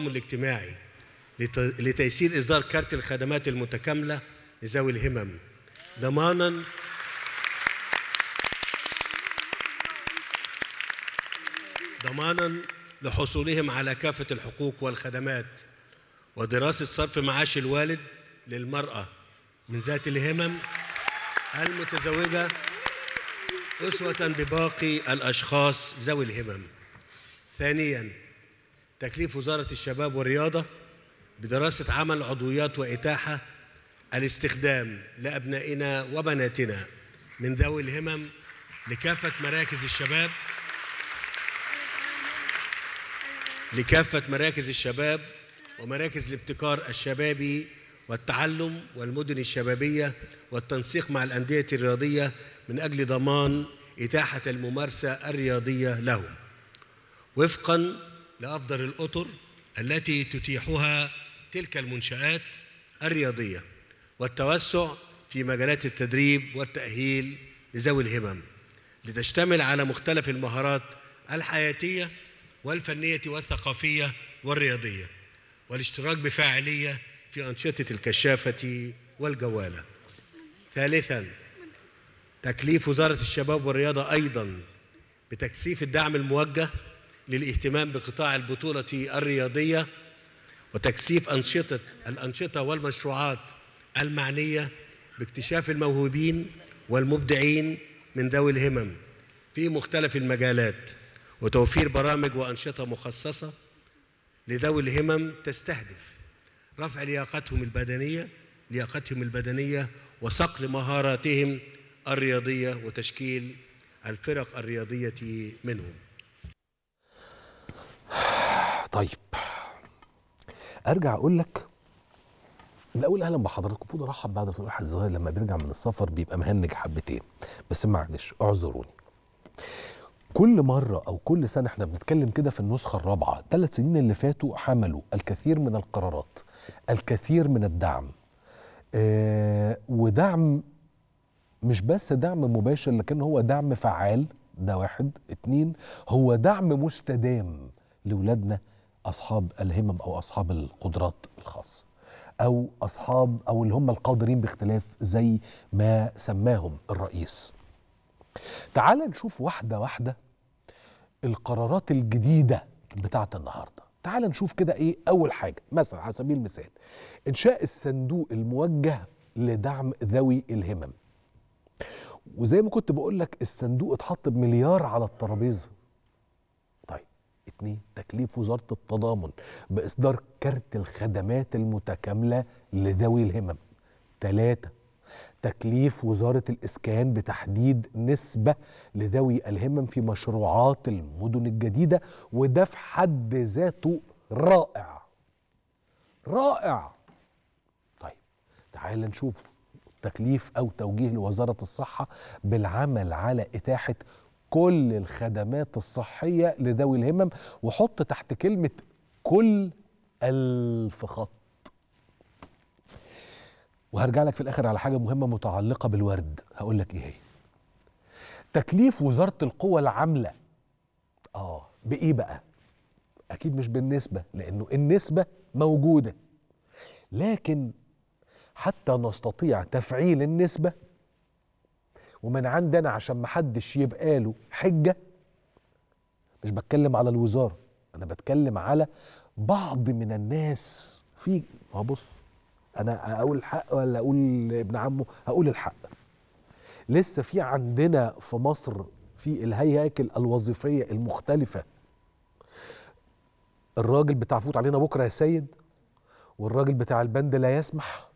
الاجتماعي لتيسير إصدار كارت الخدمات المتكاملة لذوي الهمم ضماناً ضماناً لحصولهم على كافة الحقوق والخدمات ودراسة صرف معاش الوالد للمرأة من ذات الهمم المتزوجة أسوة بباقي الأشخاص ذوي الهمم ثانياً تكليف وزارة الشباب والرياضة بدراسة عمل عضويات وإتاحة الاستخدام لأبنائنا وبناتنا من ذوي الهمم لكافة مراكز الشباب لكافة مراكز الشباب ومراكز الابتكار الشبابي والتعلم والمدن الشبابية والتنسيق مع الأندية الرياضية من أجل ضمان إتاحة الممارسة الرياضية لهم وفقاً لأفضل الأطر التي تتيحها تلك المنشآت الرياضية والتوسع في مجالات التدريب والتأهيل لذوي الهمم لتشتمل على مختلف المهارات الحياتية والفنية والثقافية والرياضية والاشتراك بفاعلية في أنشطة الكشافة والجوالة ثالثاً تكليف وزارة الشباب والرياضة أيضاً بتكثيف الدعم الموجه للاهتمام بقطاع البطولة الرياضية وتكثيف أنشطة الأنشطة والمشروعات المعنية باكتشاف الموهوبين والمبدعين من ذوي الهمم في مختلف المجالات وتوفير برامج وأنشطة مخصصة لذوي الهمم تستهدف رفع لياقتهم البدنية لياقتهم البدنية وصقل مهاراتهم الرياضية وتشكيل الفرق الرياضية منهم طيب ارجع اقول لك الاول اهلا بحضراتكم المفروض ارحب بعد في الواحد الصغير لما بيرجع من السفر بيبقى مهنج حبتين بس معلش اعذروني كل مرة أو كل سنة احنا بنتكلم كده في النسخة الرابعة ثلاث سنين اللي فاتوا حملوا الكثير من القرارات الكثير من الدعم آه ودعم مش بس دعم مباشر لكن هو دعم فعال ده واحد اتنين هو دعم مستدام لولادنا اصحاب الهمم او اصحاب القدرات الخاصه او اصحاب او اللي هم القادرين باختلاف زي ما سماهم الرئيس تعال نشوف واحده واحده القرارات الجديده بتاعت النهارده تعال نشوف كده ايه اول حاجه مثلا على سبيل المثال انشاء الصندوق الموجه لدعم ذوي الهمم وزي ما كنت بقول لك الصندوق اتحط بمليار على الترابيزه اتنين تكليف وزارة التضامن بإصدار كارت الخدمات المتكاملة لذوي الهمم تلاتة تكليف وزارة الإسكان بتحديد نسبة لذوي الهمم في مشروعات المدن الجديدة وده في حد ذاته رائع رائع طيب تعال نشوف تكليف أو توجيه لوزارة الصحة بالعمل على إتاحة كل الخدمات الصحية لذوي الهمم وحط تحت كلمة كل ألف خط وهرجع لك في الآخر على حاجة مهمة متعلقة بالورد هقول لك إيه هي تكليف وزارة القوى العاملة آه بإيه بقى أكيد مش بالنسبة لأنه النسبة موجودة لكن حتى نستطيع تفعيل النسبة ومن عندنا عشان محدش يبقى له حجه مش بتكلم على الوزاره انا بتكلم على بعض من الناس في ما بص انا اقول الحق ولا اقول ابن عمه هقول الحق لسه في عندنا في مصر في الهياكل الوظيفيه المختلفه الراجل بتاع فوت علينا بكره يا سيد والراجل بتاع البند لا يسمح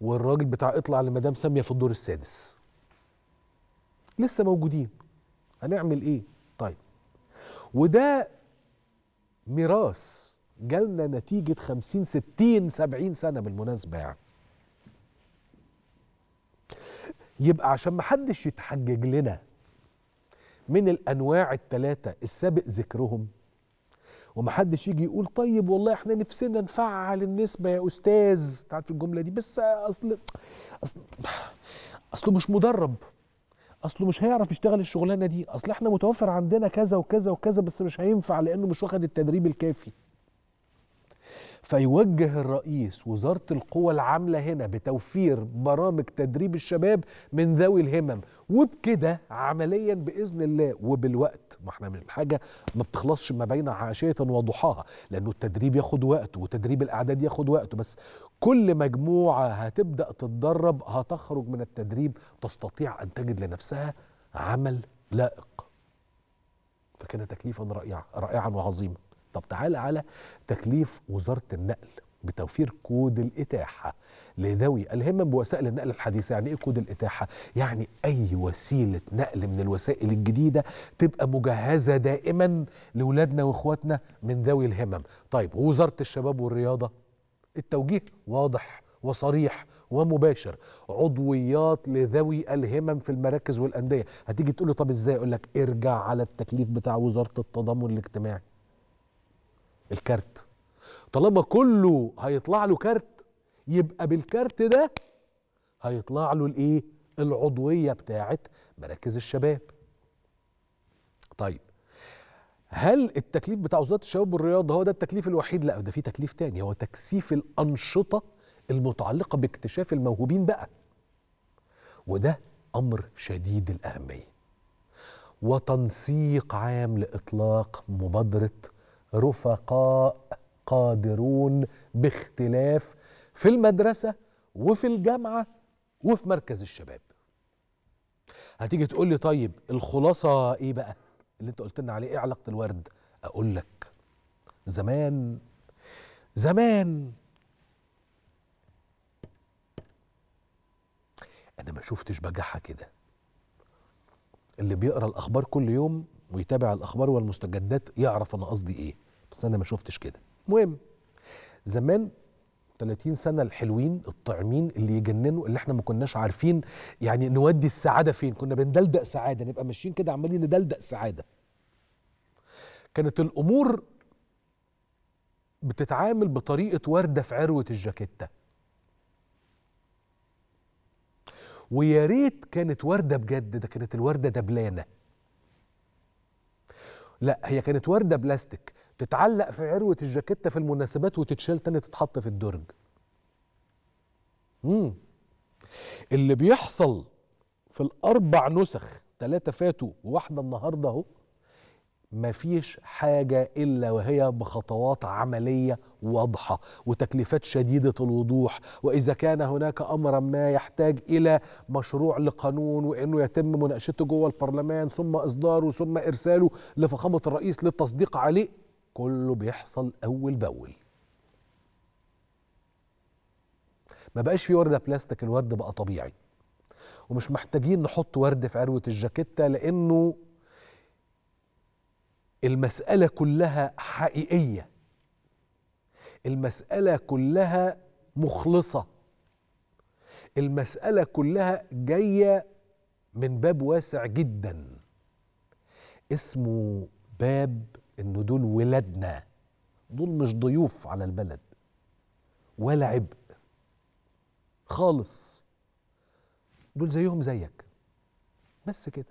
والراجل بتاع اطلع لمدام ساميه في الدور السادس لسه موجودين هنعمل ايه طيب وده ميراث جالنا نتيجة 50 60 70 سنة بالمناسبة يعني يبقى عشان محدش يتحجج لنا من الأنواع التلاتة السابق ذكرهم ومحدش يجي يقول طيب والله احنا نفسنا نفعل النسبة يا أستاذ تعرف الجملة دي بس أصل أصل أصله مش مدرب اصله مش هيعرف يشتغل الشغلانه دي اصل احنا متوفر عندنا كذا وكذا وكذا بس مش هينفع لانه مش واخد التدريب الكافي فيوجه الرئيس وزاره القوى العامله هنا بتوفير برامج تدريب الشباب من ذوي الهمم وبكده عمليا باذن الله وبالوقت ما احنا من الحاجه ما بتخلصش ما بين عشيه وضحاها لانه التدريب ياخد وقته وتدريب الاعداد ياخد وقته بس كل مجموعة هتبدأ تتدرب هتخرج من التدريب تستطيع أن تجد لنفسها عمل لائق فكان تكليفا رائعا رائعا وعظيما طب تعالى على تكليف وزارة النقل بتوفير كود الإتاحة لذوي الهمم بوسائل النقل الحديثة يعني إيه كود الإتاحة؟ يعني أي وسيلة نقل من الوسائل الجديدة تبقى مجهزة دائما لولادنا وإخواتنا من ذوي الهمم طيب وزارة الشباب والرياضة التوجيه واضح وصريح ومباشر عضويات لذوي الهمم في المراكز والانديه هتيجي تقول له طب ازاي اقول لك ارجع على التكليف بتاع وزاره التضامن الاجتماعي الكارت طالما كله هيطلع له كارت يبقى بالكارت ده هيطلع له الايه العضويه بتاعه مراكز الشباب طيب هل التكليف بتاع وزاره الشباب والرياضه هو ده التكليف الوحيد؟ لا ده في تكليف تاني هو تكثيف الانشطه المتعلقه باكتشاف الموهوبين بقى. وده امر شديد الاهميه. وتنسيق عام لاطلاق مبادره رفقاء قادرون باختلاف في المدرسه وفي الجامعه وفي مركز الشباب. هتيجي تقول لي طيب الخلاصه ايه بقى؟ اللي انت قلت لنا عليه ايه علاقه الورد اقول لك زمان زمان انا ما شفتش بجحه كده اللي بيقرا الاخبار كل يوم ويتابع الاخبار والمستجدات يعرف انا قصدي ايه بس انا ما شفتش كده المهم زمان 30 سنه الحلوين الطعمين اللي يجننوا اللي احنا ما كناش عارفين يعني نودي السعاده فين كنا بندلدق سعاده نبقى ماشيين كده عمالين ندلدق سعاده كانت الامور بتتعامل بطريقه ورده في عروه الجاكيته ويا ريت كانت ورده بجد ده كانت الورده دبلانه لا هي كانت ورده بلاستيك تتعلق في عروه الجاكيته في المناسبات وتتشال تاني تتحط في الدرج امم اللي بيحصل في الاربع نسخ ثلاثه فاتوا وواحده النهارده اهو مفيش حاجة إلا وهي بخطوات عملية واضحة وتكلفات شديدة الوضوح وإذا كان هناك أمرا ما يحتاج إلى مشروع لقانون وإنه يتم مناقشته جوه البرلمان ثم إصداره ثم إرساله لفخامة الرئيس للتصديق عليه كله بيحصل اول باول ما بقاش في ورده بلاستيك الورد بقى طبيعي ومش محتاجين نحط ورد في عروه الجاكيته لانه المساله كلها حقيقيه المساله كلها مخلصه المساله كلها جايه من باب واسع جدا اسمه باب ان دول ولادنا دول مش ضيوف على البلد ولا عبء خالص دول زيهم زيك بس كده